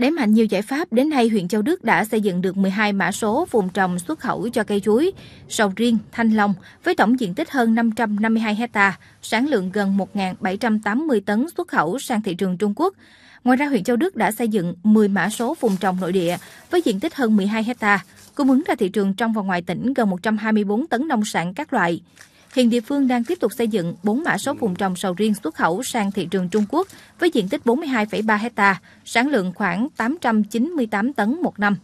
Đếm mạnh nhiều giải pháp, đến nay huyện Châu Đức đã xây dựng được 12 mã số vùng trồng xuất khẩu cho cây chuối, sầu riêng, thanh long với tổng diện tích hơn 552 hecta, sản lượng gần 1.780 tấn xuất khẩu sang thị trường Trung Quốc. Ngoài ra, huyện Châu Đức đã xây dựng 10 mã số vùng trồng nội địa với diện tích hơn 12 hecta, cung ứng ra thị trường trong và ngoài tỉnh gần 124 tấn nông sản các loại. Hiện địa phương đang tiếp tục xây dựng 4 mã số vùng trồng sầu riêng xuất khẩu sang thị trường Trung Quốc với diện tích 42,3 hecta, sản lượng khoảng 898 tấn một năm.